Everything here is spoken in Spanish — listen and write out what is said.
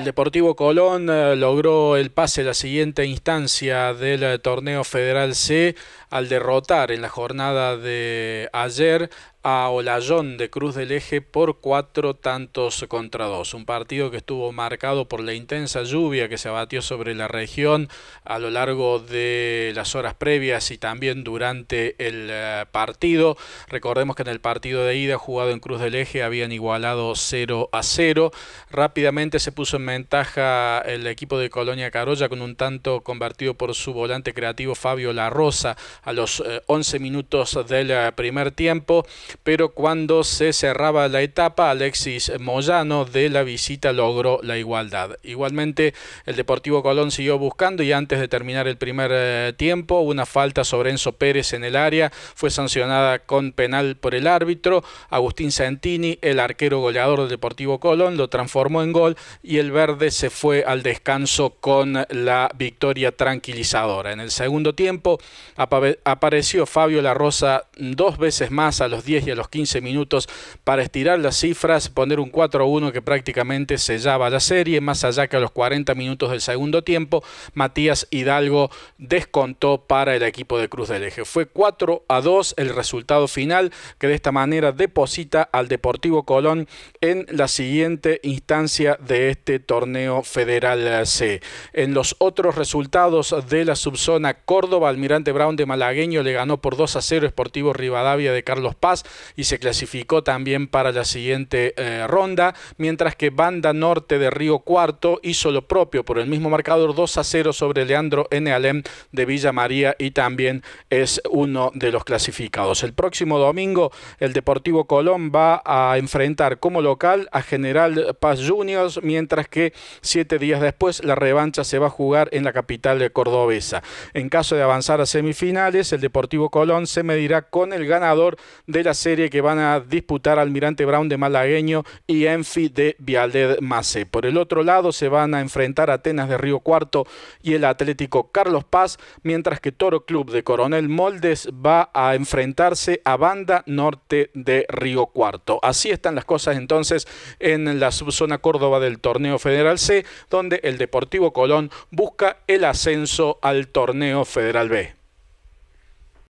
El Deportivo Colón eh, logró el pase a la siguiente instancia del eh, torneo Federal C al derrotar en la jornada de ayer a Olayón de Cruz del Eje por cuatro tantos contra dos. Un partido que estuvo marcado por la intensa lluvia que se abatió sobre la región a lo largo de las horas previas y también durante el eh, partido. Recordemos que en el partido de ida jugado en Cruz del Eje habían igualado 0 a 0. Rápidamente se puso en ventaja el equipo de Colonia Carolla con un tanto convertido por su volante creativo Fabio La Rosa a los 11 eh, minutos del eh, primer tiempo pero cuando se cerraba la etapa, Alexis Moyano de la visita logró la igualdad. Igualmente, el Deportivo Colón siguió buscando y antes de terminar el primer eh, tiempo, una falta sobre Enzo Pérez en el área fue sancionada con penal por el árbitro. Agustín Santini, el arquero goleador del Deportivo Colón, lo transformó en gol y el verde se fue al descanso con la victoria tranquilizadora. En el segundo tiempo apareció Fabio La dos veces más a los 10 y a los 15 minutos para estirar las cifras, poner un 4-1 que prácticamente sellaba la serie, más allá que a los 40 minutos del segundo tiempo, Matías Hidalgo descontó para el equipo de Cruz del Eje. Fue 4 a 2 el resultado final que de esta manera deposita al Deportivo Colón en la siguiente instancia de este torneo federal C. En los otros resultados de la subzona Córdoba, Almirante Brown de Malagueño le ganó por 2 a 0 Sportivo Rivadavia de Carlos Paz, y se clasificó también para la siguiente eh, ronda, mientras que Banda Norte de Río Cuarto hizo lo propio por el mismo marcador 2 a 0 sobre Leandro N. Alem de Villa María y también es uno de los clasificados. El próximo domingo el Deportivo Colón va a enfrentar como local a General Paz Juniors, mientras que siete días después la revancha se va a jugar en la capital de cordobesa. En caso de avanzar a semifinales, el Deportivo Colón se medirá con el ganador de la serie que van a disputar Almirante Brown de Malagueño y Enfi de Vialed Mace. Por el otro lado se van a enfrentar Atenas de Río Cuarto y el Atlético Carlos Paz, mientras que Toro Club de Coronel Moldes va a enfrentarse a Banda Norte de Río Cuarto. Así están las cosas entonces en la subzona Córdoba del Torneo Federal C, donde el Deportivo Colón busca el ascenso al Torneo Federal B.